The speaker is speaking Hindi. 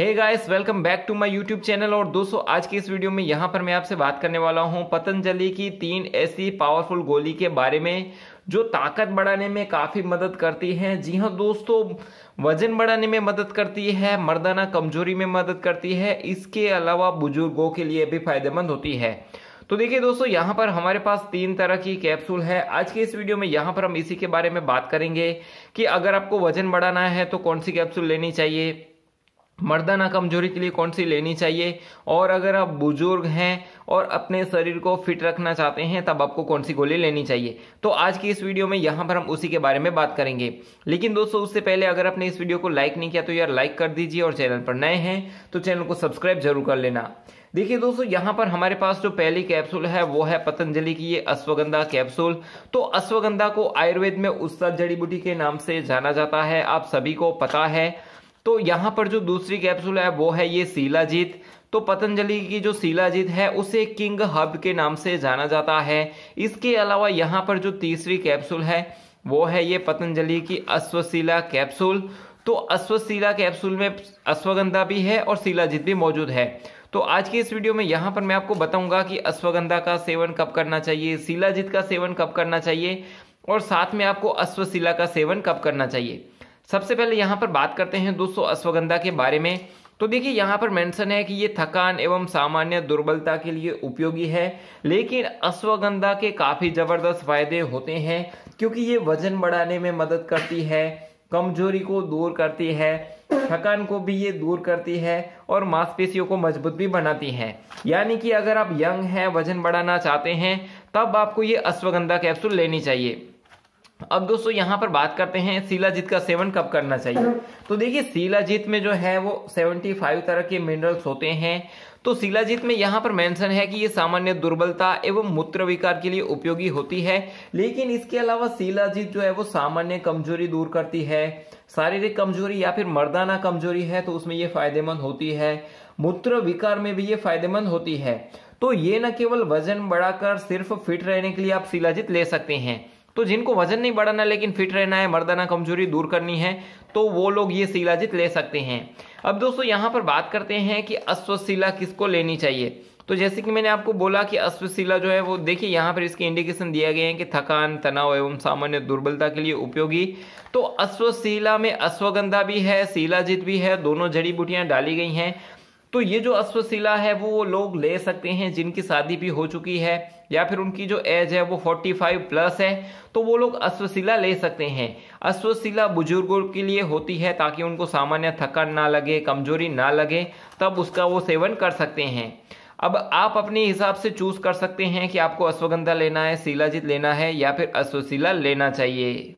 hey guys welcome back to my YouTube channel और दोस्तों आज की इस वीडियो में यहाँ पर मैं आपसे बात करने वाला हूँ पतंजलि की तीन ऐसी पावरफुल गोली के बारे में जो ताकत बढ़ाने में काफ़ी मदद करती हैं जी हाँ दोस्तों वजन बढ़ाने में मदद करती है मर्दाना कमजोरी में मदद करती है इसके अलावा बुजुर्गों के लिए भी फायदेमंद होती है तो देखिए दोस्तों यहाँ पर हमारे पास तीन तरह की कैप्सूल है आज के इस वीडियो में यहाँ पर हम इसी के बारे में बात करेंगे कि अगर आपको वजन बढ़ाना है तो कौन सी कैप्सूल लेनी चाहिए मर्दाना कमजोरी के लिए कौन सी लेनी चाहिए और अगर आप बुजुर्ग हैं और अपने शरीर को फिट रखना चाहते हैं तब आपको कौन सी गोली लेनी चाहिए तो आज की इस वीडियो में यहाँ पर हम उसी के बारे में बात करेंगे लेकिन दोस्तों उससे पहले अगर आपने इस वीडियो को लाइक नहीं किया तो यार लाइक कर दीजिए और चैनल पर नए हैं तो चैनल को सब्सक्राइब जरूर कर लेना देखिए दोस्तों यहाँ पर हमारे पास जो पहली कैप्सूल है वो है पतंजलि की ये अश्वगंधा कैप्सूल तो अश्वगंधा को आयुर्वेद में उस्ताद जड़ी बूटी के नाम से जाना जाता है आप सभी को पता है तो यहाँ पर जो दूसरी कैप्सूल है वो है ये शिलाजीत तो पतंजलि की जो शिलाजीत है उसे किंग हब के नाम से जाना जाता है इसके अलावा यहाँ पर जो तीसरी कैप्सूल है वो है ये पतंजलि की अश्वशिला कैप्सूल तो अश्वशिला कैप्सूल में अश्वगंधा भी है और शिलाजीत भी मौजूद है तो आज की इस वीडियो में यहाँ पर मैं आपको बताऊंगा कि अश्वगंधा का सेवन कब करना चाहिए शिलाजीत का सेवन कब करना चाहिए और साथ में आपको अश्वशिला का सेवन कब करना चाहिए सबसे पहले यहाँ पर बात करते हैं दोस्तों अश्वगंधा के बारे में तो देखिए यहाँ पर मेंशन है कि ये थकान एवं सामान्य दुर्बलता के लिए उपयोगी है लेकिन अश्वगंधा के काफ़ी ज़बरदस्त फायदे होते हैं क्योंकि ये वजन बढ़ाने में मदद करती है कमजोरी को दूर करती है थकान को भी ये दूर करती है और मांसपेशियों को मजबूत भी बनाती है यानी कि अगर आप यंग हैं वजन बढ़ाना चाहते हैं तब आपको ये अश्वगंधा कैप्सूल लेनी चाहिए अब दोस्तों यहाँ पर बात करते हैं शिलाजीत का सेवन कब करना चाहिए तो देखिए शिलाजीत में जो है वो 75 तरह के मिनरल्स होते हैं तो शिलाजीत में यहाँ पर मेंशन है कि ये सामान्य दुर्बलता एवं मूत्र विकार के लिए उपयोगी होती है लेकिन इसके अलावा शिलाजीत जो है वो सामान्य कमजोरी दूर करती है शारीरिक कमजोरी या फिर मर्दाना कमजोरी है तो उसमें ये फायदेमंद होती है मूत्र विकार में भी ये फायदेमंद होती है तो ये न केवल वजन बढ़ाकर सिर्फ फिट रहने के लिए आप शिलाजीत ले सकते हैं तो जिनको वजन नहीं बढ़ाना लेकिन फिट रहना है मर्दाना कमजोरी दूर करनी है तो वो लोग ये शिलाजित ले सकते हैं अब दोस्तों यहाँ पर बात करते हैं कि अश्वशिला किसको लेनी चाहिए तो जैसे कि मैंने आपको बोला कि अश्वशिला जो है वो देखिए यहाँ पर इसके इंडिकेशन दिया गया है कि थकान तनाव एवं सामान्य दुर्बलता के लिए उपयोगी तो अश्वशिला में अश्वगंधा भी है शिलाजित भी है दोनों जड़ी बूटियाँ डाली गई हैं तो ये जो अश्वशिला है वो लोग ले सकते हैं जिनकी शादी भी हो चुकी है या फिर उनकी जो एज है वो 45 प्लस है तो वो लोग अश्वशिला ले सकते हैं अश्वशिला बुजुर्गों के लिए होती है ताकि उनको सामान्य थकान ना लगे कमजोरी ना लगे तब उसका वो सेवन कर सकते हैं अब आप अपने हिसाब से चूज कर सकते हैं कि आपको अश्वगंधा लेना है शिलाजित लेना है या फिर अश्वशिला लेना चाहिए